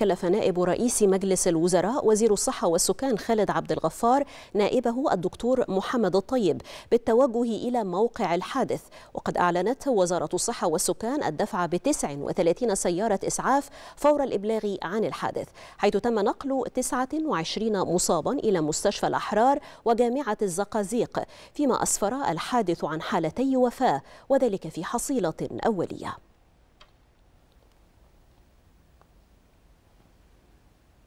كلف نائب رئيس مجلس الوزراء وزير الصحة والسكان خالد عبد الغفار نائبه الدكتور محمد الطيب بالتوجه إلى موقع الحادث وقد أعلنت وزارة الصحة والسكان الدفع ب 39 سيارة إسعاف فور الإبلاغ عن الحادث حيث تم نقل 29 مصابا إلى مستشفى الأحرار وجامعة الزقازيق فيما أسفر الحادث عن حالتي وفاة وذلك في حصيلة أولية